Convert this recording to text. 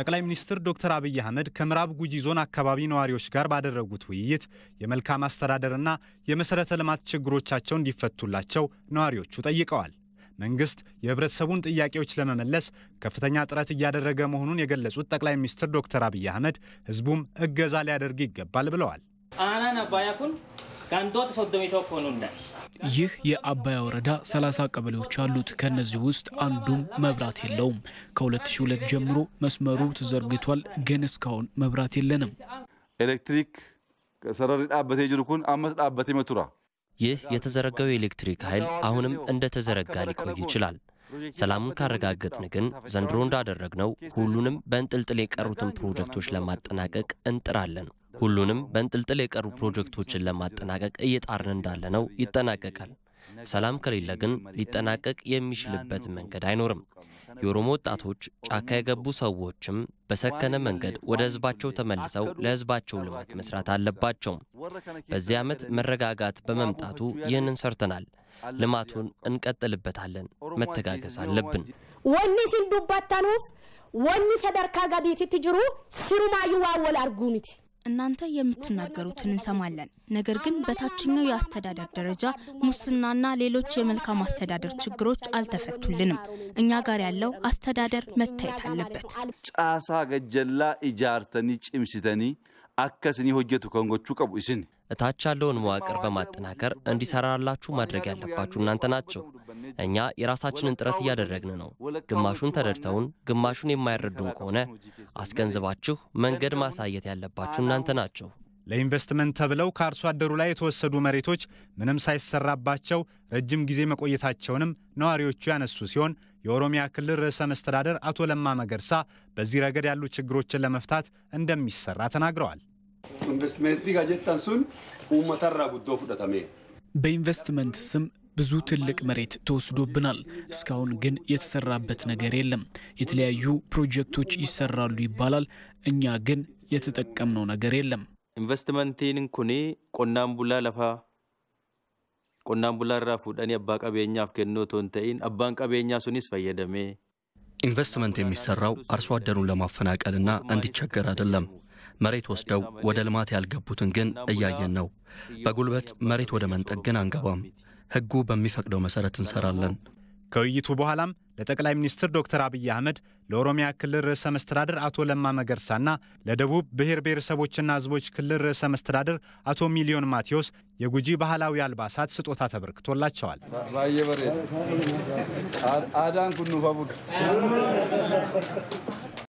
ጠቅላይ ሚኒስትር ዶክተር አብይ አህመድ ከምዕራብ ጉጂ ዞን አካባቢ ነዋሪዎች ጋር ባደረጉት ውይይት የመልካም አስተዳደርና የመሠረተ ልማት ችግሮቻቸው እንዲፈቱላቸው ነዋሪዎቹ ጠይቀዋል። መንግስት የህብረተሰቡን ጥያቄዎች ለመመለስ ከፍተኛ ጥረት እያደረገ መሆኑን የገለጹት ጠቅላይ ሚኒስትር ዶክተር አብይ አህመድ ህዝቡም እገዛ ሊያደርግ ይገባል ብለዋል። አናን አባያኩን ይህ የአባያ ወረዳ 30 ቀበሌዎች አሉት። ከነዚህ ውስጥ አንዱም መብራት የለውም። ከ2002 ጀምሮ መስመሩ ተዘርግቷል፣ ግን እስካሁን መብራት የለንም። ኤሌክትሪክ ሰረሪ ዳበቴ ጅሩኩን አመስ ዳበቴ መቱራ ይህ የተዘረጋው የኤሌክትሪክ ኃይል አሁንም እንደተዘረጋ ሊቆይ ይችላል። ሰላሙን ካረጋገጥን ግን ዘንድሮ እንዳደረግነው ሁሉንም በእንጥልጥል የቀሩትን ፕሮጀክቶች ለማጠናቀቅ እንጥራለን። ሁሉንም በእንጥልጥል የቀሩ ፕሮጀክቶችን ለማጠናቀቅ እየጣርን እንዳለ ነው ይጠናቀቃል። ሰላም ከሌለ ግን ሊጠናቀቅ የሚችልበት መንገድ አይኖርም። የኦሮሞ ወጣቶች፣ ጫካ የገቡ ሰዎችም በሰከነ መንገድ ወደ ህዝባቸው ተመልሰው ለህዝባቸው ልማት መስራት አለባቸው። በዚህ ዓመት መረጋጋት በመምጣቱ ይህንን ሰርተናል። ልማቱን እንቀጥልበታለን። መተጋገዝ አለብን። ወኒ ሲን ዱባታኑፍ ወኒ ሰደርካ ጋዴት ትጅሩ ሲሩማ ይዋወል አርጉኒት እናንተ የምትናገሩትን እንሰማለን። ነገር ግን በታችኛው የአስተዳደር ደረጃ ሙስናና ሌሎች የመልካም አስተዳደር ችግሮች አልተፈቱልንም። እኛ ጋር ያለው አስተዳደር መታየት አለበት። ጫሳ ገጀላ ኢጃርተኒ ጭምሲተኒ አከስኒ ሆጀቱ ከንጎቹ ቀቡ ይስኒ እታች ያለውን መዋቅር በማጠናከር እንዲሰራላችሁ ማድረግ ያለባችሁ እናንተ ናቸው። እኛ የራሳችንን ጥረት እያደረግን ነው። ግማሹን ተረድተውን ግማሹን የማይረዱን ከሆነ አስገንዝባችሁ መንገድ ማሳየት ያለባችሁ እናንተ ናቸው። ለኢንቨስትመንት ተብለው ከአርሶ አደሩ ላይ የተወሰዱ መሬቶች ምንም ሳይሰራባቸው ረጅም ጊዜ መቆየታቸውንም ነዋሪዎቹ ያነሱ ሲሆን የኦሮሚያ ክልል ርዕሰ መስተዳደር አቶ ለማ መገርሳ በዚህ ረገድ ያሉ ችግሮችን ለመፍታት እንደሚሰራ ተናግረዋል። ኢንቨስትመንት ጋጀታን ሱን ኡመተራ ጉዶ ፍደተሜ በኢንቨስትመንት ስም ብዙ ትልቅ መሬት ተወስዶብናል። እስካሁን ግን የተሰራበት ነገር የለም። የተለያዩ ፕሮጀክቶች ይሰራሉ ይባላል። እኛ ግን የተጠቀምነው ነገር የለም። ኢንቨስትመንቲን ኩኒ ቆናን ቡላ ለፋ ቆናን ቡላ ራ ፉደኒ አባ ቀቤኛፍ ከኖ ቶን ተኢን አባን ቀቤኛ ሱኒስ ፈየደሜ ኢንቨስትመንት የሚሰራው አርሶ አደሩን ለማፈናቀልና እንዲቸገር አይደለም። መሬት ወስደው ወደ ልማት ያልገቡትን ግን እያየን ነው። በጉልበት መሬት ወደ መንጠቅ ግን አንገባም። ሕጉ በሚፈቅደው መሰረት እንሰራለን። ከውይይቱ በኋላም ለጠቅላይ ሚኒስትር ዶክተር አብይ አህመድ ለኦሮሚያ ክልል ርዕሰ መስተዳድር አቶ ለማ መገርሳና ለደቡብ ብሔር ብሔረሰቦችና ህዝቦች ክልል ርዕሰ መስተዳድር አቶ ሚሊዮን ማቴዎስ የጉጂ ባህላዊ አልባሳት ስጦታ ተበርክቶላቸዋል። አዳን